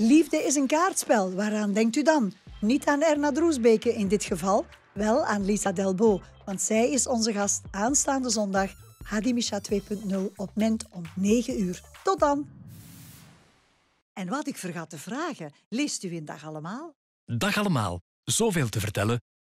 Liefde is een kaartspel. Waaraan denkt u dan? Niet aan Erna Droesbeke in dit geval, wel aan Lisa Delbo, want zij is onze gast aanstaande zondag Hadimisha 2.0 op Ment om 9 uur. Tot dan! En wat ik vergat te vragen, leest u in Dag Allemaal? Dag Allemaal. Zoveel te vertellen